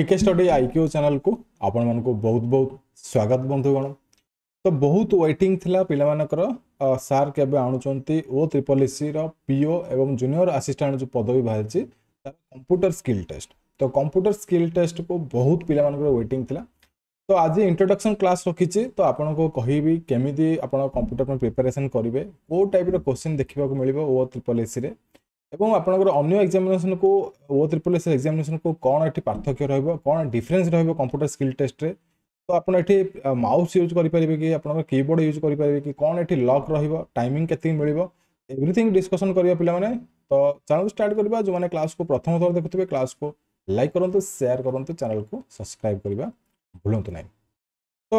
ଟିକେ study IQ ଚ୍ୟାନେଲକୁ ଆପଣମାନଙ୍କୁ ବହୁତ ବହୁତ ସ୍ୱାଗତ ବନ୍ଧୁଗଣ ତ ବହୁତ ୱେଟିଂ ଥିଲା ପିଲାମାନଙ୍କର ସାର୍ କେବେ ଆଣୁଛନ୍ତି ଓ ତ୍ରିପଲ୍ ଇସିର ପିଓ ଏବଂ ଜୁନିୟର ଆସିଷ୍ଟାଣ୍ଟ ଯେଉଁ ପଦବୀ ବାହାରିଛି ତାର କମ୍ପ୍ୟୁଟର ସ୍କିଲ୍ ଟେଷ୍ଟ ତ କମ୍ପ୍ୟୁଟର ସ୍କିଲ୍ ଟେଷ୍ଟକୁ ବହୁତ ପିଲାମାନଙ୍କର ୱେଟିଂ ଥିଲା ତ ଆଜି ଇଣ୍ଟ୍ରୋଡକ୍ସନ୍ କ୍ଲାସ୍ ରଖିଛି ତ ଆପଣଙ୍କୁ କହିବି କେମିତି ଆପଣ କମ୍ପ୍ୟୁଟର ପାଇଁ ପ୍ରିପାରେସନ୍ କରିବେ କେଉଁ ଟାଇପ୍ର କୋଶ୍ଚିନ୍ ଦେଖିବାକୁ ମିଳିବ ଓ ତ୍ରିପଲ୍ ଇସିରେ এবং আপনৰ অন্য এক্সামিনেশ্বন কো ওট্ৰিপল এস এক্সামিনেশ্বন কো কোন এটি পার্থক্য ৰহিব কোন ডিফারেন্স ৰহিব কম্পিউটার স্কিল টেস্টৰে তো আপোনা এটি মাউছ ইউজ কৰি পাবি কি আপোনাৰ কিবৰ্ড ইউজ কৰি পাবি কি কোন এটি লক ৰহিব টাইমিং কেতিয়ক মিলিব এভৰিথিং ডিসকাসন কৰি পিলা মানে তো চানেল ষ্টার্ট কৰিবা যো মানে ক্লাছ কো প্ৰথমতে দেখাটোবে ক্লাছ কো লাইক কৰোনতো শেয়ার কৰোনতো চানেল কো সাবস্ক্রাইব কৰিবা ভুলোনতো নাই তো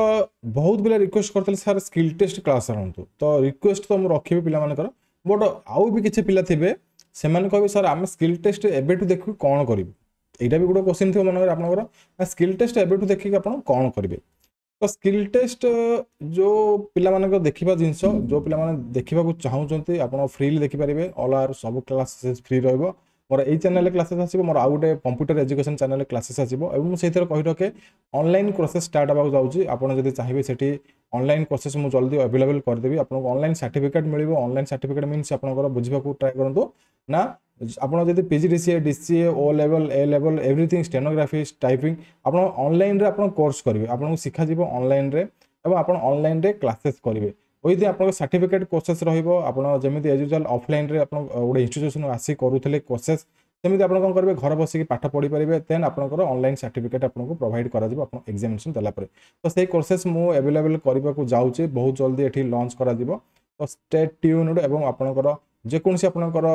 বহুত বেলে ৰিকৱেষ্ট কৰিলে স্যার স্কিল টেস্ট ক্লাছ কৰোনতো তো ৰিকৱেষ্ট তোম ৰখিব পিলা মানে কৰ ବଟ୍ ଆଉ ବି କିଛି ପିଲା ଥିବେ ସେମାନେ କହିବେ ସାର୍ ଆମେ ସ୍କିଲ୍ ଟେଷ୍ଟ ଏବେଠୁ ଦେଖିକି କ'ଣ କରିବୁ ଏଇଟା ବି ଗୋଟେ କୋଶ୍ଚିନ୍ ଥିବ ମନେକର ଆପଣଙ୍କର ନା ସ୍କିଲ୍ ଟେଷ୍ଟ ଏବେଠୁ ଦେଖିକି ଆପଣ କ'ଣ କରିବେ ତ ସ୍କିଲ୍ ଟେଷ୍ଟ ଯେଉଁ ପିଲାମାନଙ୍କ ଦେଖିବା ଜିନିଷ ଯେଉଁ ପିଲାମାନେ ଦେଖିବାକୁ ଚାହୁଁଛନ୍ତି ଆପଣ ଫ୍ରିଲି ଦେଖିପାରିବେ ଅଲ୍ ଆର୍ ସବୁ କ୍ଲାସେସ୍ ଫ୍ରି ରହିବ ମୋର ଏଇ ଚ୍ୟାନେଲରେ କ୍ଲାସେସ୍ ଆସିବ ମୋର ଆଉ ଗୋଟେ କମ୍ପ୍ୟୁଟର ଏଜୁକେସନ୍ ଚ୍ୟାନେଲରେ କ୍ଲାସେସ୍ ଆସିବ ଏବଂ ମୁଁ ସେଇଥିରେ କହି ରଖେ ଅନଲାଇନ୍ ପ୍ରୋସେସ୍ ଷ୍ଟାର୍ଟ ହେବାକୁ ଯାଉଛି ଆପଣ ଯଦି ଚାହିଁବେ ସେଠି অনলাইন କୋର୍ସେସ୍ ମୁଁ ଜଲ୍ଦି ଆଭେଲେବଲ୍ କରିଦେବି ଆପଣଙ୍କୁ ଅନଲାଇନ୍ ସାର୍ଟିଫିକେଟ୍ ମିଳିବ ଅନଲାଇନ୍ ସାର୍ଟିଫିକେଟ୍ ମିନ୍ସ ଆପଣଙ୍କର ବୁଝିବାକୁ ଟ୍ରାଏ କରନ୍ତୁ ନା ଆପଣ ଯଦି P G D C A D C A O level A level everything stenography typing ଆପଣ ଅନଲାଇନ୍ରେ ଆପଣ କୋର୍ସ କରିବେ ଆପଣଙ୍କୁ ଶିଖାଯିବ ଅନଲାଇନ୍ରେ ଏବଂ ଆପଣ ଅନଲାଇନ୍ରେ କ୍ଲାସେସ୍ କରିବେ ওই যে আপনার সার্টিফিকেট কোর্সেস রহব আপনার যেমি এজ ইউজুয়াল অফলাইন আপনার গোটে ইনস্টিট্যুশন আসি করুলে কোর্সেস ସେମିତି ଆପଣ କ'ଣ କରିବେ ଘରେ ବସିକି ପାଠ ପଢ଼ିପାରିବେ ଦେନ୍ ଆପଣଙ୍କର ଅନଲାଇନ୍ ସାର୍ଟିଫିକେଟ୍ ଆପଣଙ୍କୁ ପ୍ରୋଭାଇଡ଼ କରାଯିବ ଆପଣ ଏକ୍ଜାମିନେସନ୍ ଦେଲା ପରେ ତ ସେଇ କୋର୍ସେସ୍ ମୁଁ ଆଭେଲେବଲ୍ କରିବାକୁ ଯାଉଛି ବହୁତ ଜଲ୍ଦି ଏଠି ଲଞ୍ଚ କରାଯିବ ତ ଷ୍ଟେ ଟ୍ୟୁନ୍ଡ୍ ଏବଂ ଆପଣଙ୍କର ଯେକୌଣସି ଆପଣଙ୍କର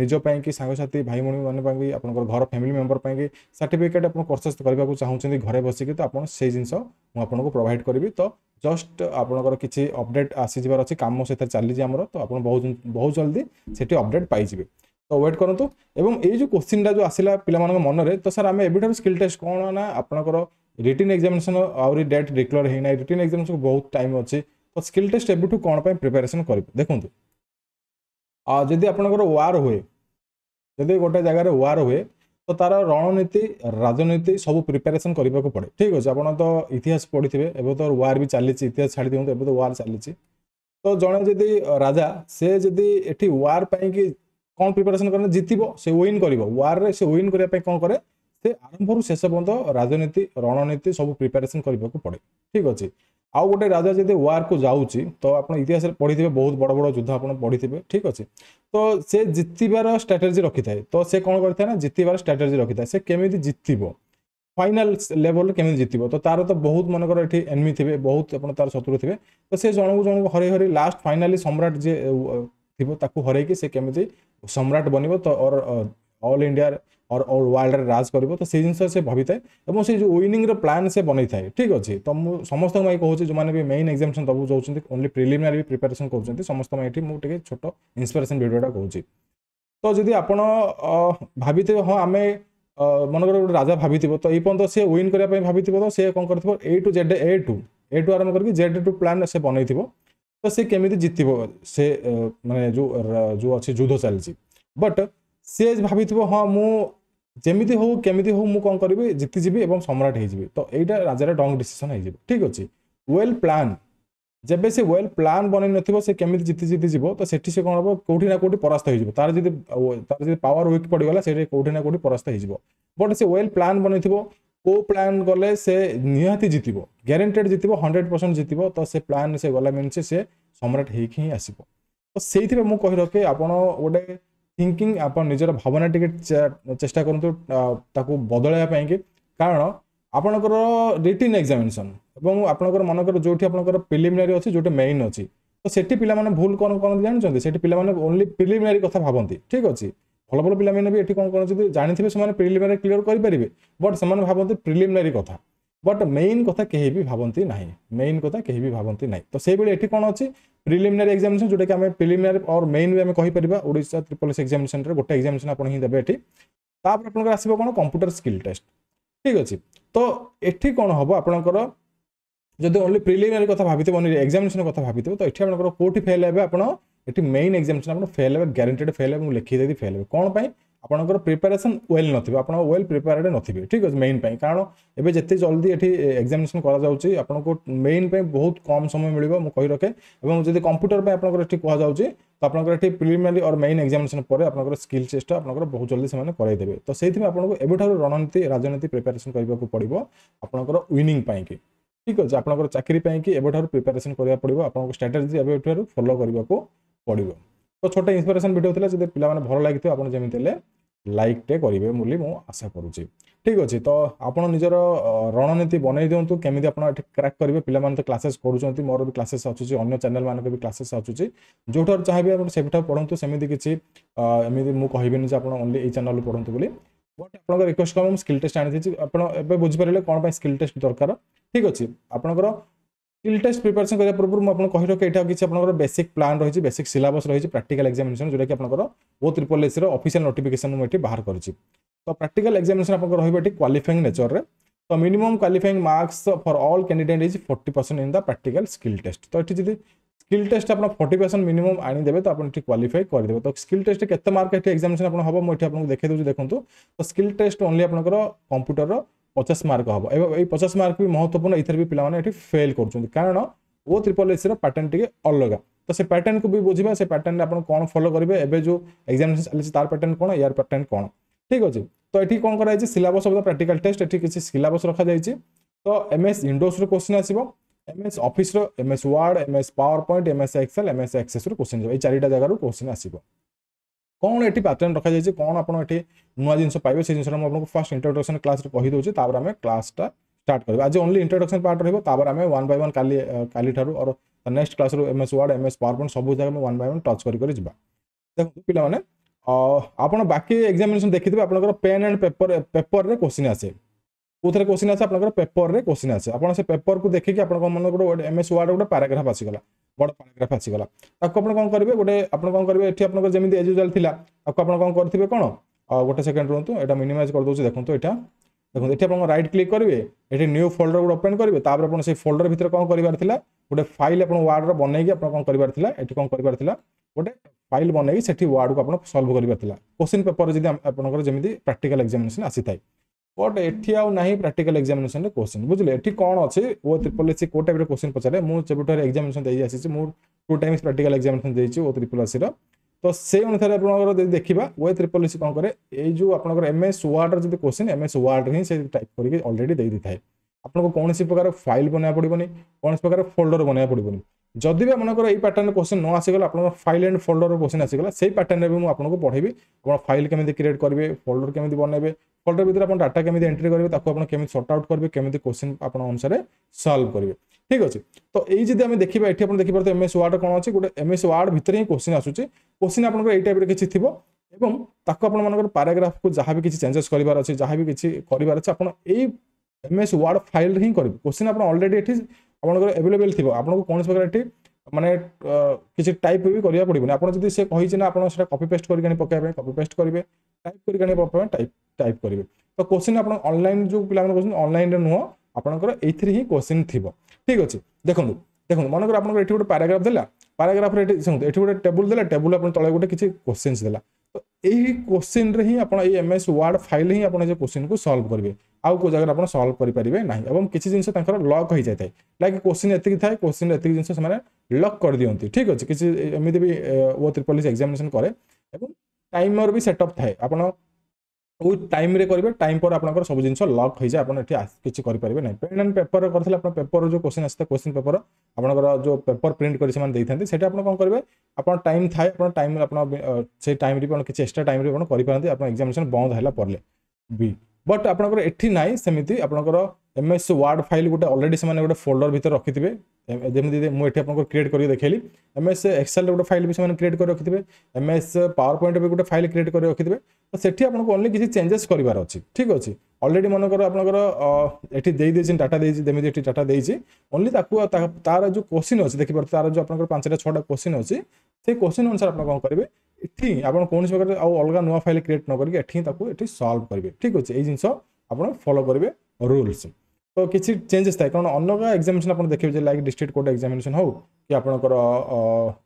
ନିଜ ପାଇଁ କି ସାଙ୍ଗସାଥି ଭାଇ ଭଉଣୀମାନଙ୍କ ପାଇଁ ବି ଆପଣଙ୍କର ଘର ଫ୍ୟାମିଲି ମେମ୍ବର ପାଇଁ କି ସାର୍ଟିଫିକେଟ୍ ଆପଣ ପ୍ରୋସେସ୍ କରିବାକୁ ଚାହୁଁଛନ୍ତି ଘରେ ବସିକି ତ ଆପଣ ସେଇ ଜିନିଷ ମୁଁ ଆପଣଙ୍କୁ ପ୍ରୋଭାଇଡ଼ କରିବି ତ ଜଷ୍ଟ ଆପଣଙ୍କର କିଛି ଅପଡ଼େଟ୍ ଆସିଯିବାର ଅଛି କାମ ସେଥିରେ ଚାଲିଛି ଆମର ତ ଆପଣ ବହୁତ ବହୁତ ଜଲ୍ଦି ସେଠି ଅପଡ଼େଟ୍ ପାଇଯିବେ ତ ୱେଟ୍ କରନ୍ତୁ ଏବଂ ଏଇ ଯେଉଁ କୋଶ୍ଚିନ୍ଟା ଯେଉଁ ଆସିଲା ପିଲାମାନଙ୍କ ମନରେ ତ ସାର୍ ଆମେ ଏବେଠାରୁ ସ୍କିଲ୍ ଟେଷ୍ଟ କ'ଣ ନା ଆପଣଙ୍କର ରିଟିନ୍ ଏକ୍ଜାମିନେସନ୍ ଆହୁରି ଡେଟ୍ ଡିକ୍ଲୋର୍ ହେଇନାହିଁ ରିଟିନ୍ ଏକ୍ଜାମିନେସନ୍ ବହୁତ ଟାଇମ୍ ଅଛି ତ ସ୍କିଲ୍ ଟେଷ୍ଟ ଏବେଠୁ କ'ଣ ପାଇଁ ପ୍ରିପାରେସନ୍ କରିବେ ଦେଖନ୍ତୁ ଯଦି ଆପଣଙ୍କର ୱାର୍ ହୁଏ ଯଦି ଗୋଟେ ଜାଗାରେ ୱାର୍ ହୁଏ ତ ତାର ରଣନୀତି ରାଜନୀତି ସବୁ ପ୍ରିପାରେସନ୍ କରିବାକୁ ପଡ଼େ ଠିକ୍ ଅଛି ଆପଣ ତ ଇତିହାସ ପଢ଼ିଥିବେ ଏବେ ତ ୱାର୍ ବି ଚାଲିଛି ଇତିହାସ ଛାଡ଼ି ଦିଅନ୍ତୁ ଏବେ ତ ୱାର୍ ଚାଲିଛି ତ ଜଣେ ଯଦି ରାଜା ସେ ଯଦି ଏଠି ୱାର୍ ପାଇଁକି କ'ଣ ପ୍ରିପାରେସନ୍ କରେ ଜିତିବ ସେ ୱିନ୍ କରିବ ୱାର୍ରେ ସେ ୱିନ୍ କରିବା ପାଇଁ କ'ଣ କରେ ସେ ଆରମ୍ଭରୁ ଶେଷ ପର୍ଯ୍ୟନ୍ତ ରାଜନୀତି ରଣନୀତି ସବୁ ପ୍ରିପାରେସନ୍ କରିବାକୁ ପଡ଼େ ଠିକ୍ ଅଛି ଆଉ ଗୋଟେ ରାଜା ଯଦି ୱାର୍କୁ ଯାଉଛି ତ ଆପଣ ଇତିହାସରେ ପଢ଼ିଥିବେ ବହୁତ ବଡ଼ ବଡ଼ ଯୁଦ୍ଧ ଆପଣ ପଢ଼ିଥିବେ ଠିକ୍ ଅଛି ତ ସେ ଜିତିବାର ଷ୍ଟ୍ରାଟେଜି ରଖିଥାଏ ତ ସେ କ'ଣ କରିଥାଏ ନା ଜିତିବାର ଷ୍ଟ୍ରାଟେଜି ରଖିଥାଏ ସେ କେମିତି ଜିତିବ ଫାଇନାଲ ଲେଭଲରେ କେମିତି ଜିତିବ ତ ତାର ତ ବହୁତ ମନେକର ଏଠି ଏନିମି ଥିବେ ବହୁତ ଆପଣ ତାର ଶତ୍ରୁ ଥିବେ ତ ସେ ଜଣକୁ ଜଣକୁ ହରେଇ ହରେଇ ଲାଷ୍ଟ ଫାଇନାଲି ସମ୍ରାଟ ଯିଏ थी हर से कमी सम्राट बनब तो और अल इंडिया और अल वर्ल्ड राज कर तो से जिनसे से भाई और से जो विनिंग र्लान से बनई थाए ठीक अच्छे तो मुझे समस्त मैं कहूँ जो मैंने भी मेन एक्जामेशन दबू चाहते ओनली प्रिमिनारी प्रिपेरेसन कर समस्त मैं मुझे छोट इन्सपिरेसन भिडटा कौन तो जी आप भाई थे हाँ आम मन कर राजा भाई थो तो यहां से विन करने भाई तो सी कौन कर A to Z A to A to आरम्भ करके जेड टू प्लां से बनई थोड़ा ତ ସେ କେମିତି ଜିତିବ ସେ ମାନେ ଯେଉଁ ଯେଉଁ ଅଛି ଯୁଦ୍ଧ ଚାଲିଛି ବଟ୍ ସିଏ ଭାବିଥିବ ହଁ ମୁଁ ଯେମିତି ହଉ କେମିତି ହଉ ମୁଁ କ'ଣ କରିବି ଜିତିଯିବି ଏବଂ ସମ୍ରାଟ ହେଇଯିବି ତ ଏଇଟା ରାଜାର ଡଙ୍ଗ ଡିସିସନ୍ ହେଇଯିବ ଠିକ୍ ଅଛି ୱେଲ୍ ପ୍ଲାନ୍ ଯେବେ ସେ ୱେଲ୍ ପ୍ଲାନ୍ ବନେଇ ନଥିବ ସେ କେମିତି ଜିତି ଜିତିଯିବ ତ ସେଠି ସେ କ'ଣ ହେବ କେଉଁଠି ନା କେଉଁଠି ପରାସ୍ତ ହେଇଯିବ ତାର ଯଦି ତାର ଯଦି ପାୱାର ୱିକ୍ ପଡ଼ିଗଲା ସେଠି କେଉଁଠି ନା କେଉଁଠି ପରାସ୍ତ ହେଇଯିବ ବଟ୍ ସେ ୱେଲ୍ ପ୍ଲାନ୍ ବନେଇଥିବ କେଉଁ ପ୍ଲାନ୍ ଗଲେ ସେ ନିହାତି ଜିତିବ ଗ୍ୟାରେଣ୍ଟେଡ଼୍ ଜିତିବ ହଣ୍ଡ୍ରେଡ଼ ପରସେଣ୍ଟ ଜିତିବ ତ ସେ ପ୍ଲାନ୍ ସେ ଗଲା ମିନ୍ସ ସେ ସମ୍ରାଟ ହେଇକି ହିଁ ଆସିବ ତ ସେଇଥିପାଇଁ ମୁଁ କହି ରଖେ ଆପଣ ଗୋଟେ ଥିଙ୍କିଂ ଆପଣ ନିଜର ଭାବନା ଟିକେ ଚେଷ୍ଟା କରନ୍ତୁ ତାକୁ ବଦଳାଇବା ପାଇଁକି କାରଣ ଆପଣଙ୍କର ରିଟିନ୍ ଏକ୍ଜାମିନେସନ୍ ଏବଂ ଆପଣଙ୍କର ମନେକର ଯେଉଁଠି ଆପଣଙ୍କର ପ୍ରିଲିମିନାରୀ ଅଛି ଯେଉଁଠି ମେନ୍ ଅଛି ତ ସେଠି ପିଲାମାନେ ଭୁଲ କ'ଣ କରନ୍ତି ଜାଣିଛନ୍ତି ସେଠି ପିଲାମାନେ ଓନ୍ଲି ପ୍ରିଲିମିନାରୀ କଥା ଭାବନ୍ତି ଠିକ୍ ଅଛି ଭଲ ଭଲ ପିଲାମାନେ ବି ଏଠି କ'ଣ କରନ୍ତି ଜାଣିଥିବେ ସେମାନେ ପ୍ରିଲିମିନାରୀ କ୍ଲିୟର କରିପାରିବେ ବଟ୍ ସେମାନେ ଭାବନ୍ତି ପ୍ରିଲିମିନାରୀ କଥା ବଟ୍ ମେନ୍ କଥା କେହି ବି ଭାବନ୍ତି ନାହିଁ ମେନ୍ କଥା କେହି ବି ଭାବନ୍ତି ନାହିଁ ତ ସେଇଭଳି ଏଠି କ'ଣ ଅଛି ପ୍ରିଲିମିନାରୀ ଏକ୍ଜାମିନେସନ୍ ଯେଉଁଟାକି ଆମେ ପ୍ରିଲିମିନାରୀ ଅର୍ ମେନ୍ ବି ଆମେ କହିପାରିବା ଓଡ଼ିଶା ଟ୍ରିପଲ୍ ଏସ୍ ଏକ୍ଜାମିନେସନ୍ରେ ଗୋଟେ ଏକ୍ଜାମିନେସନ୍ ଆପଣ ହିଁ ଦେବେ ଏଠି ତାପରେ ଆପଣଙ୍କର ଆସିବ କ'ଣ କମ୍ପ୍ୟୁଟର ସ୍କିଲ୍ ଟେଷ୍ଟ ଠିକ୍ ଅଛି ତ ଏଠି କ'ଣ ହେବ ଆପଣଙ୍କର ଯଦି ଓନ୍ଲି ପ୍ରିଲିମିନାରୀ କଥା ଭାବିଥିବେ ଓନ୍ଲି ଏକ୍ଜାମିନେସନ୍ କଥା ଭାବିଥିବେ ତ ଏଠି ଆପଣଙ୍କର କେଉଁଠି ଫେଲ୍ ହେବେ ଆପଣ ଏଠି ମେନ୍ ଏକ୍ଜାମିନେସନ୍ ଆପଣ ଫେଲ୍ ହେବେ ଗ୍ୟାରେଣ୍ଟେଡ଼୍ ଫେଲ୍ ହେବେ ମୁଁ ଲେଖିଦେବି ଫେଲ୍ ହେବେ କ'ଣ ପାଇଁ ଆପଣଙ୍କର ପ୍ରିପାରେସନ୍ ୱେଲ୍ ନଥିବ ଆପଣ ୱେଲ୍ ପ୍ରିପେୟାର୍ଡ଼ ନଥିବେ ଠିକ୍ ଅଛି ମେନ୍ ପାଇଁ କାରଣ ଏବେ ଯେତେ ଜଲ୍ଦି ଏଠି ଏକ୍ଜାମିନେସନ୍ କରାଯାଉଛି ଆପଣଙ୍କୁ ମେନ୍ ପାଇଁ ବହୁତ କମ୍ ସମୟ ମିଳିବ ମୁଁ କହି ରଖେ ଏବଂ ଯଦି କମ୍ପ୍ୟୁଟର ପାଇଁ ଆପଣଙ୍କର ଏଠି କୁହାଯାଉଛି ତ ଆପଣଙ୍କର ଏଠି ପ୍ରିଲିମିନାରୀ ଅର୍ ମେନ୍ ଏକ୍ଜାମିନେସନ୍ ପରେ ଆପଣଙ୍କର ସ୍କିଲ୍ ଟେଷ୍ଟ ଆପଣଙ୍କର ବହୁତ ଜଲ୍ଦି ସେମାନେ କରାଇଦେବେ ତ ସେଇଥିପାଇଁ ଆପଣଙ୍କୁ ଏବେଠାରୁ ରଣନୀତି ରାଜନୀତି ପ୍ରିପାରେସନ୍ କରିବାକୁ ପଡ଼ିବ ଆପଣଙ୍କର ୱିନିଂ ପାଇଁକି ଠିକ୍ ଅଛି ଆପଣଙ୍କର ଚାକିରି ପାଇଁକି ଏବେଠାରୁ ପ୍ରିପାରେସନ୍ କରିବାକୁ ପଡ଼ିବ ଆପଣଙ୍କୁ ଷ୍ଟ୍ରାଟେଜି ଏବେଠାରୁ ଫଲୋ କରିବାକୁ ପଡ଼ିବ ତ ଛୋଟ ଇନ୍ସପିରେସନ୍ ଭିଡ଼ିଓ ଥିଲା ଯଦି ପିଲାମାନେ ଭଲ ଲାଗିଥିବ ଆପଣ ଯେମିତି ହେଲେ ଲାଇକ୍ଟେ କରିବେ ବୋଲି ମୁଁ ଆଶା କରୁଛି ଠିକ୍ ଅଛି ତ ଆପଣ ନିଜର ରଣନୀତି ବନେଇ ଦିଅନ୍ତୁ କେମିତି ଆପଣ ଏଠି କ୍ରାକ୍ କରିବେ ପିଲାମାନେ ତ କ୍ଲାସେସ୍ କରୁଛନ୍ତି ମୋର ବି କ୍ଲାସେସ୍ ଆସୁଛି ଅନ୍ୟ ଚ୍ୟାନେଲ୍ମାନଙ୍କ ବି କ୍ଲାସେସ୍ ଆସୁଛି ଯେଉଁଠାରୁ ଚାହିଁବେ ଆପଣ ସେଠାରୁ ପଢ଼ନ୍ତୁ ସେମିତି କିଛି ଏମିତି ମୁଁ କହିବିନି ଯେ ଆପଣ ଓନ୍ଲି ଏଇ ଚ୍ୟାନେଲ୍ରୁ ପଢ଼ନ୍ତୁ ବୋଲି ବଟ୍ ଆପଣଙ୍କ ରିକ୍ୱେଷ୍ଟ କ'ଣ ମୁଁ ସ୍କିଲ୍ ଟେଷ୍ଟ ଆଣିଦେଇଛି ଆପଣ ଏବେ ବୁଝିପାରିଲେ କ'ଣ ପାଇଁ ସ୍କିଲ୍ ଟେଷ୍ଟ ଦରକାର ଠିକ୍ ଅଛି ଆପଣଙ୍କର ସ୍କିଲ୍ ଟେଷ୍ଟ ପ୍ରିପାରେସନ୍ କରିବା ପୂର୍ବରୁ ମୁଁ ଆପଣଙ୍କୁ କହି ରଖେ ଏଇଟା କିଛି ଆପଣଙ୍କର ବେସିକ୍ ପ୍ଲାନ୍ ରହିଛି ବେସିକ୍ ସିଲାବସ୍ ରହିଛି ପ୍ରାକ୍ଟିକାଲ ଏକ୍ସାମିନେସନ୍ ଯେଉଁଟାକି ଆପଣଙ୍କର ଓ ତ୍ରିପଲ୍ ଏସ୍ର ଅଫିସିଆଲ୍ ନୋଟିଫିକେସନ୍ ମୁଁ ଏଠି ବାହାର କରିଛି ତ ପ୍ରାକ୍ଟିକାଲ ଏକ୍ସାମିନେସନ୍ ଆପଣଙ୍କର ରହିବ ଏଠି କ୍ୱାଲିଫାଇଂ ନେଚରରେ ତ minimum qualifying marks for all candidate is forty percent in the practical skill test ତ ଏଠି ଯଦି ସ୍କିଲ୍ ଟେଷ୍ଟ ଆପଣ ଫୋର୍ଟି ପରସେଣ୍ଟ ମିନିମମ୍ ଆଣିଦେବେ ତ ଆପଣ ଏଠି କ୍ୱାଲିଫାଇ କରିଦେବେ ତ ସ୍କିଲ୍ ଟେଷ୍ଟ କେତେ ମାର୍କ ଏଠି ଏକ୍ସାମିନେସନ୍ ଆପଣ ହେବ ମୁଁ ଏଠି ଆପଣଙ୍କୁ ଦେଖାଇ ଦେଉଛି ଦେଖନ୍ତୁ ତ ସ୍କିଲ୍ ଟେଷ୍ଟ ଓନ୍ଲି ଆପଣଙ୍କର କମ୍ପ୍ୟୁଟର पचास मार्क हम एवं ये पचास मार्क भी महत्वपूर्ण ये भी पाने फेल करण ओ त्रिपल एसी पैटर्न टी अलग तो से पैटर्न को भी बुझा से पैटर्न आप कौन फलो करेंगे एवं जो एक्जामेशन चलिए तार पैटर्न कौन यार पैटर्न कौन ठीक अच्छे तो ये कौन कर syllabus of the practical test ये किसी सिलबस रखा जाए तो एम एस इंडोस रु क्वेश्चन आसो एम एस अफिस्र M S Word M S PowerPoint M S Excel M S Access रु क्वेश्चन जाए ये चार जगह क्वेश्चन आसो କ'ଣ ଏଠି ପ୍ୟାଟର୍ନ ରଖାଯାଇଛି କ'ଣ ଆପଣ ଏଠି ନୂଆ ଜିନିଷ ପାଇବେ ସେ ଜିନିଷଟା ମୁଁ ଆପଣଙ୍କୁ ଫାର୍ଷ୍ଟ ଇଣ୍ଟ୍ରୋଡକ୍ସନ୍ କ୍ଲାସ୍ରେ କହିଦେଉଛି ତାପରେ ଆମେ କ୍ଲାସ୍ଟା ଷ୍ଟାର୍ଟ କରିବା ଆଜି ଓନ୍ଲି ଇଣ୍ଟ୍ରୋଡକ୍ସନ୍ ପାର୍ଟ ରହିବ ତାପରେ ଆମେ ୱାନ୍ ବାଇ ୱାନ୍ କାଲି କାଲିଠାରୁ ଅର ନେକ୍ସଟ କ୍ଲାସ୍ରୁ M S Word M S PowerPoint ସବୁ ଜାଗା ଆମେ ୱାନ୍ ବାଇ ୱାନ୍ ଟଚ୍ କରି କରି ଯିବା ଦେଖନ୍ତୁ ପିଲାମାନେ ଆପଣ ବାକି ଏକ୍ଜାମିନେସନ୍ ଦେଖିଥିବେ ଆପଣଙ୍କର ପେନ୍ ଆଣ୍ଡ ପେପର ପେପରରେ କୋଶ୍ଚିନ୍ ଆସେ কোথায় কোশ্চিন আছে আপনার পেপরের কোশ্চিন আছে আপনার সে পেপরক দেখিকি আপনার মনে গোটে এম এস ওয়ার্ড গোটে প্যারাগ্রাফ আসিগলা বড় প্যারাগ্রাফ আসিগলা তাকে আপনার কম করবে গোটে আপনার কম করবে এটি আপনার যেমি এজ ইউজুয়াল লা তাকে আপনার কম করবে কোণ গোটে সেকেন্ড রুহতু এটা মিনিমাইজ করদেছি দেখুন এটা দেখুন এটি আপনার রাইট ক্লিক করবে এটি নিউ ফোল্ডর গোটে ওপেন করবে তাপরে আপনার সেই ফোল্ডর ভিতরে কম করবার লা গোটে ফাইল আপনার ওয়ার্ডর বনাইকি আপনার কম করবার লা এটি কম করবার লা গোটে ফাইল বনাইকি সেটি ওয়ার্ডকে আপনার সলভ করবার লা কোশ্চিন পেপর যদি আপনার যেমি প্রাকটিকাল এক্সামিনেসন আসি থাকে બોટ એટહી ઓ નહી પ્રેક્ટિકલ એક્ઝામિનેશન કોશ્ન બુજલે એટહી કોન છે ઓ ટ્રિપલ એસી કોટાઈપ રે કોશ્ન પછલે મો ચેપ્ટર એક્ઝામિનેશન દે આસી મો ટુ ટાઈમ્સ પ્રેક્ટિકલ એક્ઝામિનેશન દેઈ છ ઓ ટ્રિપલ એસી રો તો સે ઓન થા આપણો દેખીવા ઓ ટ્રિપલ એસી કોન કરે એ જો આપણો એમએસ વર્ડ જો કોશ્ન એમએસ વર્ડ હે સે ટાઈપ કરીને ઓલરેડી દે દી થાય આપણો કો કણસી પ્રકાર ફાઈલ બના પડો બની કણસ પ્રકાર ફોલ્ડર બના પડો બની ଯଦି ବି ଆପଣଙ୍କର ଏଇ ପ୍ୟାଟର୍ନରେ କୋଶ୍ଚିନ୍ ନ ଆସିଗଲା ଆପଣଙ୍କ ଫାଇଲ୍ ଆଣ୍ଡ ଫୋଲ୍ଡର କୋଶ୍ଚିନ୍ ଆସିଗଲା ସେଇ ପ୍ୟାଟର୍ନରେ ବି ମୁଁ ଆପଣଙ୍କୁ ପଢ଼େଇବି ଆପଣ ଫାଇଲ୍ କେମିତି କ୍ରିଏଟ୍ କରିବେ ଫୋଲ୍ଡର କେମିତି ବନେଇବେ ଫୋଲ୍ଡର ଭିତରେ ଆପଣ ଡାଟା କେମିତି ଏଣ୍ଟ୍ରି କରିବେ ତାକୁ ଆପଣ କେମିତି ସର୍ଟ ଆଉଟ୍ କରିବେ କେମିତି କୋଶ୍ଚିନ୍ ଆପଣ ଅନୁସାରେ ସଲ୍ଭ କରିବେ ଠିକ୍ ଅଛି ତ ଏଇ ଯଦି ଆମେ ଦେଖିବା ଏଠି ଆପଣ ଦେଖିପାରୁଥିବେ ଏମ୍ଏସ୍ ୱାର୍ଡ଼ କ'ଣ ଅଛି ଗୋଟେ ଏମ୍ଏସ୍ ୱାର୍ଡ଼ ଭିତରେ ହିଁ କୋଶ୍ଚିନ୍ ଆସୁଛି କୋଶ୍ଚିନ୍ ଆପଣଙ୍କର ଏଇ ଟାଇପ୍ର କିଛି ଥିବ ଏବଂ ତାକୁ ଆପଣମାନଙ୍କର ପାରାଗ୍ରାଫକୁ ଯାହା ବି କିଛି ଚେଞ୍ଜେସ୍ କରିବାର ଅଛି ଯାହା ବି କିଛି କରିବାର ଅଛି ଆପଣ ଏଇ ଏମ୍ଏସ୍ ୱାର୍ଡ଼ ଫାଇଲ୍ରେ ହିଁ କରିବେ କୋଶ୍ଚିନ୍ ଆପଣ ଅଲରେଡ଼ି ଏଠି ଆପଣଙ୍କର ଆଭେଲେବେଲ୍ ଥିବ ଆପଣଙ୍କୁ କୌଣସି ପ୍ରକାର ଏଠି ମାନେ କିଛି ଟାଇପ୍ ବି କରିବାକୁ ପଡ଼ିବନି ଆପଣ ଯଦି ସେ କହିଛି ନା ଆପଣ ସେଟା କପି ପେଷ୍ଟ କରିକି ଆଣି ପକାଇବା ପାଇଁ କପି ପେଷ୍ଟ କରିବେ ଟାଇପ୍ କରିକି ଆଣି ପକାଇବା ପାଇଁ ଟାଇପ୍ ଟାଇପ୍ କରିବେ ତ କୋଶ୍ଚିନ୍ ଆପଣ ଅନଲାଇନ୍ ଯେଉଁ ପିଲାମାନେ କହୁଛନ୍ତି ଅନଲାଇନ୍ରେ ନୁହଁ ଆପଣଙ୍କର ଏଇଥିରେ ହିଁ କୋଶ୍ଚିନ୍ ଥିବ ଠିକ୍ ଅଛି ଦେଖନ୍ତୁ ଦେଖନ୍ତୁ ମନେକର ଆପଣଙ୍କର ଏଠି ଗୋଟେ ପାରାଗ୍ରାଫ ଦେଲା ପାରାଗ୍ରାଫରେ ଏଠି ଦେଖନ୍ତୁ ଏଠି ଗୋଟେ ଟେବୁଲ୍ ଦେଲା ଟେବୁଲ୍ ଆପଣ ତଳେ ଗୋଟେ କିଛି କୋଶ୍ଚିନ୍ସ ଦେଲା ଏହି କୋଶ୍ଚିନ୍ରେ ହିଁ ଆପଣ ଏଇ ଏମ୍ ଏସ୍ ୱାର୍ଡ଼ ଫାଇଲ୍ରେ ହିଁ ଆପଣ ସେ କୋଶ୍ଚିନ୍କୁ ସଲ୍ଭ କରିବେ ଆଉ କେଉଁ ଜାଗାରେ ଆପଣ ସଲ୍ଭ କରିପାରିବେ ନାହିଁ ଏବଂ କିଛି ଜିନିଷ ତାଙ୍କର ଲକ୍ ହୋଇଯାଇଥାଏ ଲାଇକ୍ କୋଶ୍ଚିନ୍ ଏତିକି ଥାଏ କୋଶ୍ଚିନ୍ ଏତିକି ଜିନିଷ ସେମାନେ ଲକ୍ କରିଦିଅନ୍ତି ଠିକ୍ ଅଛି କିଛି ଏମିତି ବି ଓ ତ୍ରିପଲିସ୍ ଏକ୍ଜାମିନେସନ୍ କରେ ଏବଂ ଟାଇମର୍ ବି ସେଟଅପ୍ ଥାଏ ଆପଣ উইথ টাইম্রে করবে টাইম ପରେ ଆପଣଙ୍କର ସବୁ ଜିନିଷ ଲକ୍ ହୋଇଯାଏ ଆପଣ ଏଠି କିଛି କରିପାରିବେ ନାହିଁ ପେନ୍ ଆଣ୍ଡ ପେପର କରିଥିଲେ ଆପଣ ପେପର ଯେଉଁ କୋଶ୍ଚିନ୍ ଆସିଥାଏ କୋଶ୍ଚିନ୍ ପେପର ଆପଣଙ୍କର ଯେଉଁ ପେପର ପ୍ରିଣ୍ଟ କରି ସେମାନେ ଦେଇଥାନ୍ତି ସେଠି ଆପଣ କ'ଣ କରିବେ ଆପଣ ଟାଇମ୍ ଥାଏ ଆପଣ ଟାଇମ୍ ଆପଣ ସେଇ ଟାଇମ୍ରେ ବି ଆପଣ କିଛି ଏକ୍ସଟ୍ରା ଟାଇମ୍ରେ ଆପଣ କରିପାରନ୍ତି ଆପଣ ଏକ୍ଜାମିନେସନ୍ ବନ୍ଦ ହେଲା ପରେ ବି ବଟ୍ ଆପଣଙ୍କର ଏଠି ନାହିଁ ସେମିତି ଆପଣଙ୍କର এমএস ওয়ার্ড ফাইল গোটে অলরেডি সে গোটে ফোল্ডর ভিতরে রাখিবে যেমি মু এটি আপনার ক্রিয়েট করি দেখাইলি এমএস এক্সেল গোটে ফাইল বি সে ক্রিয়েট করে রাখিবে এমএস পাওয়ার পয়েন্ট বি গোটে ফাইল ক্রিয়েট করে রাখিবে তো সেটি আপনার অনলি কিছু চেঞ্জেস করবার অছি ঠিক আছে অলরেডি মনেকর আপনার এটি দিয়ে দিয়েছেন ডাটা দিয়েছি যেমি এটি ডাটা দিয়েছি অনলি তাকে তার যে কোশ্চিন অছে দেখিপার তার যে আপনার পাঁচটা ছটা কোশ্চিন অছে সেই কোশ্চিন অনুসারে আপনার কম করবে এটি আপনার কোণী প্রকার আলগা নূয়া ফাইল ক্রিয়েট নকি এটি তাকে এটি সলভ করবে ঠিক আছে এই জিনিস আপনার ফলো করবে ରୁଲ୍ସ ତ କିଛି ଚେଞ୍ଜେସ୍ ଥାଏ କାରଣ ଅଲଗା ଏକ୍ଜାମିନେସନ୍ ଆପଣ ଦେଖିବେ ଯେ ଲାଇକ୍ ଡିଷ୍ଟ୍ରିକ୍ଟ କୋର୍ଟ ଏକ୍ଜାମିନେସନ୍ ହେଉ କି ଆପଣଙ୍କର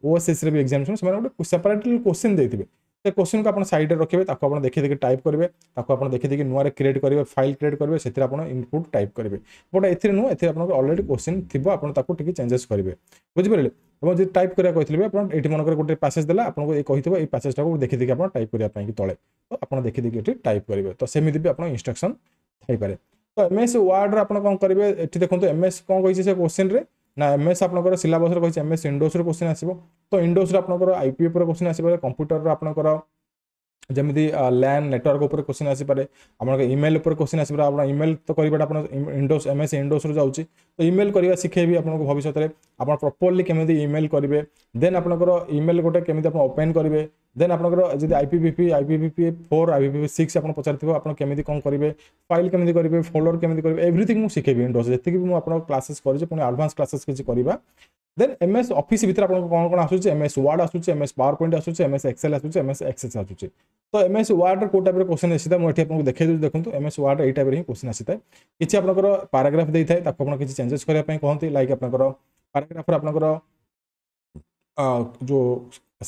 ଓଏସ୍ଏସ୍ରେ ବି ଏକ୍ଜାମିନେସନ୍ ସେମାନେ ଗୋଟେ ସେପାରେଟଲି କୋଶ୍ଚିନ୍ ଦେଇଥିବେ ସେ କୋଶ୍ଚିନ୍କୁ ଆପଣ ସାଇଡ଼୍ରେ ରଖିବେ ତାକୁ ଆପଣ ଦେଖିଦେଇକି ଟାଇପ୍ କରିବେ ତାକୁ ଆପଣ ଦେଖିଦେଇକି ନୂଆରେ କ୍ରିଏଟ୍ କରିବେ ଫାଇଲ୍ କ୍ରିଏଟ୍ କରିବେ ସେଥିରେ ଆପଣ ଇନପୁଟ୍ ଟାଇପ୍ କରିବେ ବଟ୍ ଏଥିରେ ନୁହଁ ଏଥିରେ ଆପଣଙ୍କର ଅଲରେଡ଼ି କୋଶ୍ଚିନ୍ ଥିବ ଆପଣ ତାକୁ ଟିକେ ଚେଞ୍ଜେସ୍ କରିବେ ବୁଝିପାରିଲେ ଏବଂ ଯଦି ଟାଇପ୍ କରିବା କହିଥିଲେ ବି ଆପଣ ଏଠି ମନେକର ଗୋଟେ ପ୍ୟାସେଜ୍ ଦେଲା ଆପଣଙ୍କୁ ଏ କହିଥିବ ଏଇ ପ୍ୟାସେଜ୍ଟାକୁ ଦେଖିଦେଇକି ଆପଣ ଟାଇପ୍ କରିବା ପାଇଁ ତଳେ ତ ଆପଣ ଦେଖିଦେଇକି ଏଠି ଟାଇପ୍ କରିବେ ତ ସେମିତି ବି ଆପଣ ଇନଷ୍ଟ୍ରକ୍ସନ୍ ଥାଇପାରେ ତ ଏମ୍ଏସ୍ ୱାର୍ଡ଼ରେ ଆପଣ କ'ଣ କରିବେ ଏଠି ଦେଖନ୍ତୁ ଏମ୍ଏସ୍ କ'ଣ କହିଛି ସେ କୋଶ୍ଚିନ୍ରେ ନା ଏମ୍ଏସ୍ ଆପଣଙ୍କର ସିଲାବସ୍ରେ କହିଛି ଏମ୍ଏସ୍ ଇଣ୍ଡୋସ୍ରୁ କୋଶ୍ଚିନ୍ ଆସିବ ତ ଇଣ୍ଡୋସ୍ରେ ଆପଣଙ୍କର ଆଇପିଏଫ୍ର କୋଶ୍ଚିନ୍ ଆସିପାରେ କମ୍ପ୍ୟୁଟରର ଆପଣଙ୍କର ଯେମିତି ଲ୍ୟାନ୍ ନେଟୱାର୍କ ଉପରେ କୋଶ୍ଚିନ୍ ଆସିପାରେ ଆପଣଙ୍କ ଇମେଲ୍ ଉପରେ କୋଶ୍ଚିନ୍ ଆସିପାରେ ଆପଣ ଇମେଲ୍ ତ କରିବାଟା ଆପଣ ଇଣ୍ଡୋସ୍ ଏମ୍ଏସ୍ ଇଣ୍ଡୋସ୍ରୁ ଯାଉଛି ତ ଇମେଲ୍ କରିବା ଶିଖେଇବି ଆପଣଙ୍କୁ ଭବିଷ୍ୟତରେ ଆପଣ ପ୍ରପର୍ଲି କେମିତି ଇମେଲ୍ କରିବେ ଦେନ୍ ଆପଣଙ୍କର ଇମେଲ୍ ଗୋଟେ କେମିତି ଆପଣ ଓପେନ୍ କରିବେ देन आप आईपीपीपी आईपीपीपी फोर आईपीपीपी सिक्स आप पचार थे आपति कौन करेंगे फाइल केमी करेंगे फोल्डर केमी करेंगे एव्रीथिंग मुझे शिखे इंडोज जितकी भी आप क्लासेस करेंगे पुणी आडभांस क्लासेस किसी करा देन एम एस अफिस भितर आप कौन कौन आसूस एम एस वार्ड आसूस एम एस पावर पॉइंट आसूस एम एस एक्सएल आसूस एम एस एक्सएस आसूस तो एम एस वार्ड को टाइप क्वेश्चन आसता है मुझे आपको देखे देखते एम एस वार्ड यही टाइप क्वेश्चन आसता है किसी आप पाराग्राफ दे था आप किसी चेंजेस करने कहते लाइक आप पाराग्राफर आप जो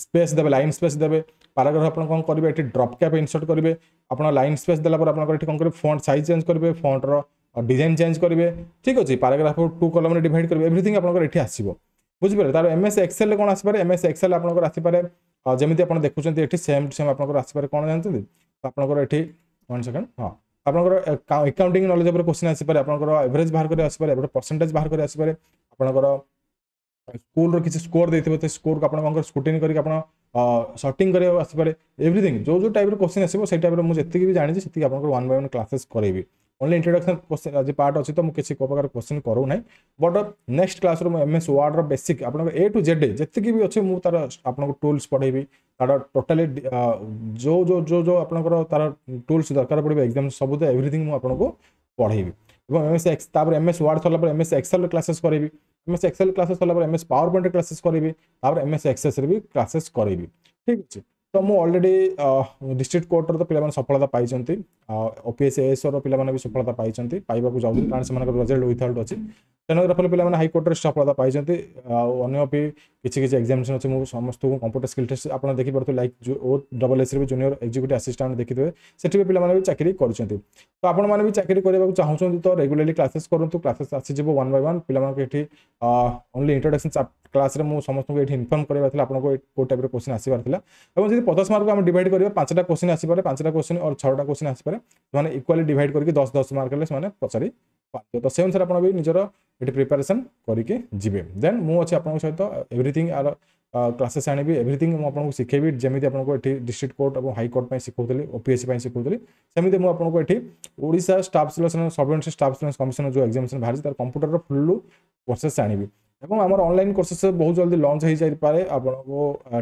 স্পেস দেবে লাইন স্পেস দেবে প্যারাগ্রাফ আপনার কম করবে এটি ড্রপ ক্যাপ ইনসর্ট করবে আপনার লাইন স্পেস দেলা পরে আপনার এটি কম করবে ফন্ট সাইজ চেঞ্জ করবে ফন্টর ডিজাইন চেঞ্জ করবে ঠিক আছে প্যারাগ্রাফ টু কলমে ডিভাইড করবে এভ্রিথিং আপনার এটি আসব বুঝিপারে তার এম এস এক্সেল কোণ আসিপারে এম এস এক্সেল আপনার আসিপারে যেমি আপনার দেখুছেন এটি সেম সেম আপনার আসিপারে কোণ জানি আপনার এটি ওয়ান সেকেন্ড হ্যাঁ আপনার একাউন্টিং নলেজ উপরে কোশ্চিন আসিপারে আপনার এভরেজ বাহার করে আসিপারে এপটে পরসেন্টেজ বাহার করে আসিপারে আপনার स्कूल किसी स्कोर देखिए तो स्कोर को आप स्क्रुटिन करके आप सर्टिंग कर एव्रीथिंग जो जो टाइप क्वेश्चन आसो से टाइप जीत भी जानी से वन बै वन क्लासेस करेंगे ओनली इंट्रोडक्शन क्वेश्चन आज पार्ट अच्छी तो मुझे किसी प्रकार क्वेश्चन करूँ ना but next class M S Word रेसिक आप ए टू जेड जितकी भी अच्छे मुझे आपको टूल्स पढ़े तार टोटाली जो जो जो जो आप टूल्स दरकार पड़े एक्जाम सब एव्रीथिंग मुझे पढ़े M S X M S Word सरला एम एस एक्सएल क्लासेस करेंगे এমএস এক্সেল ক্লাসেস কଲା ପରେ এমএস পাওয়ার পয়েন্টରେ ক্লাসেস କରିବି ତାପରେ এমএস এক্সেসରେ ବି କ୍ଲାସେସ୍ କରିବି ଠିକ୍ ଅଛି ତ ମୁଁ ଅଲରେଡ଼ି ଡିଷ୍ଟ୍ରିକ୍ଟ କୋର୍ଟର ତ ପିଲାମାନେ ସଫଳତା ପାଇଛନ୍ତି ଓ ପି ଏସ୍ ଏସ୍ର ପିଲାମାନେ ବି ସଫଳତା ପାଇଛନ୍ତି ପାଇବାକୁ ଯାଉଛନ୍ତି କାରଣ ସେମାନଙ୍କର ରେଜଲ୍ଟ ୱିଥଆଉଟ୍ ଅଛି stenographer ପିଲାମାନେ ହାଇକୋର୍ଟରେ ଷ୍ଟପ୍ ଲତା ପାଇଛନ୍ତି ଆଉ ଅନ୍ୟ ବି କିଛି କିଛି ଏକ୍ଜାମିନେସନ୍ ଅଛି ମୁଁ ସମସ୍ତଙ୍କୁ କମ୍ପ୍ୟୁଟର ସ୍କିଲ୍ ଟେଷ୍ଟ ଆପଣ ଦେଖିପାରୁଥିବେ ଲାଇକ୍ ଓ ଡବଲ୍ ଏସ୍ରେ ବି ଜୁନିୟର ଏକ୍ଜିକ୍ୟୁଟିଭ୍ ଆସିଷ୍ଟାଣ୍ଟ ଦେଖିଥିବେ ସେଠି ବି ପିଲାମାନେ ବି ଚାକିରି କରୁଛନ୍ତି ତ ଆପଣମାନେ ବି ଚାକିରି କରିବାକୁ ଚାହୁଁଛନ୍ତି ତ ରେଗୁଲାରଲି କ୍ଲାସେସ୍ କରନ୍ତୁ କ୍ଲାସେସ୍ ଆସିଯିବ ୱାନ୍ ବାଇ ୱାନ୍ ପିଲାମାନଙ୍କୁ ଏଠି ଓନ୍ଲି ଇଣ୍ଟ୍ରୋଡକ୍ସନ୍ କ୍ଲାସ୍ରେ ମୁଁ ସମସ୍ତଙ୍କୁ ଏଠି ଇନଫର୍ମ କରିବାର ଥିଲା ଆପଣଙ୍କୁ କେଉଁ ଟାଇପ୍ର କୋଶ୍ଚିନ୍ ଆସିବାର ଥିଲା ଏବଂ ଯଦି ପଚାଶ ମାର୍କକୁ ଆମେ ଡିଭାଇଡ଼୍ କରିବା ପାଞ୍ଚଟା କୋଶ୍ଚିନ୍ ଆସିପାରେ ପାଞ୍ଚଟା କୋଶ୍ଚିନ୍ ଅର୍ ଛଅଟା କୋଶ୍ଚିନ୍ ଆସିପାରେ ସେମାନେ ଇକ୍ୱାଲି ଡିଭାଇଡ଼ କରିକି ଦଶ ଦଶ ମାର୍କ ହେଲେ ସେମାନେ ପଚାରି ପାରିବେ ତ ସେ ଅନୁସାରେ ଆପଣ ବି ନିଜର ଏଠି ପ୍ରିପାରେସନ୍ କରିକି ଯିବେ ଦେନ୍ ମୁଁ ଅଛି ଆପଣଙ୍କ ସହିତ ଏଭ୍ରିଥିଙ୍ଗ ଆର କ୍ଲାସେସ୍ ଆଣିବି ଏଭ୍ରିଥିଙ୍ଗ ମୁଁ ଆପଣଙ୍କୁ ଶିଖେଇବି ଯେମିତି ଆପଣଙ୍କୁ ଏଠି ଡିଷ୍ଟ୍ରିକ୍ଟ କୋର୍ଟ ଏବଂ ହାଇକୋର୍ଟ ପାଇଁ ଶିଖାଉଥିଲି ଓପିଏସ୍ସି ପାଇଁ ଶିଖାଉଥିଲି ସେମିତି ମୁଁ ଆପଣଙ୍କୁ ଏଠି Odisha staff selection sub staff selection commission ଯେଉଁ ଏକ୍ଜାମିନେସନ୍ ବାହାରିଛି ତାର କମ୍ପ୍ୟୁଟରର ଫୁଲ୍ ପ୍ରୋସେସ୍ ଆଣିବି এবং ଆମର ଅନଲାଇନ୍ କୋର୍ସେସ୍ ବହୁତ ଜଲ୍ଦି ଲଞ୍ଚ ହେଇଯାଇପାରେ ଆପଣଙ୍କୁ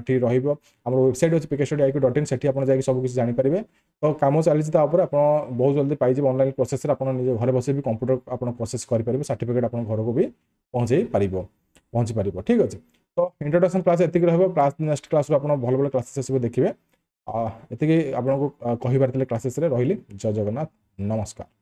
ଠି ରହିବ ଆମର ୱେବସାଇଟ୍ ଅଛି ପିକେଷ୍ଟଡ଼ି ଆଇକୁ ଡଟ୍ ଇନ୍ ସେଠି ଆପଣ ଯାଇକି ସବୁ କିଛି ଜାଣିପାରିବେ ତ କାମ ଚାଲିଛି ତା ଉପରେ ଆପଣ ବହୁତ ଜଲ୍ଦି ପାଇଯିବେ ଅନଲାଇନ୍ ପ୍ରୋସେସ୍ରେ ଆପଣ ନିଜ ଘରେ ବସି ବି କମ୍ପ୍ୟୁଟର ଆପଣ ପ୍ରୋସେସ୍ କରିପାରିବେ ସାର୍ଟିଫିକେଟ୍ ଆପଣ ଘରକୁ ବି ପହଞ୍ଚାଇ ପାରିବ ପହଞ୍ଚିପାରିବ ଠିକ୍ ଅଛି ତ ଇଣ୍ଟ୍ରୋଡକ୍ସନ୍ କ୍ଲାସ୍ ଏତିକି ରହିବ କ୍ଲାସ୍ ନେକ୍ସଟ କ୍ଲାସ୍ରୁ ଆପଣ ଭଲ ଭଲ କ୍ଲାସେସ୍ ଆସିବ ଦେଖିବେ ଏତିକି ଆପଣଙ୍କୁ କହିବାର ଥିଲେ କ୍ଲାସେସ୍ରେ ରହିଲି ଜୟ ଜଗନ୍ନାଥ ନମସ୍କାର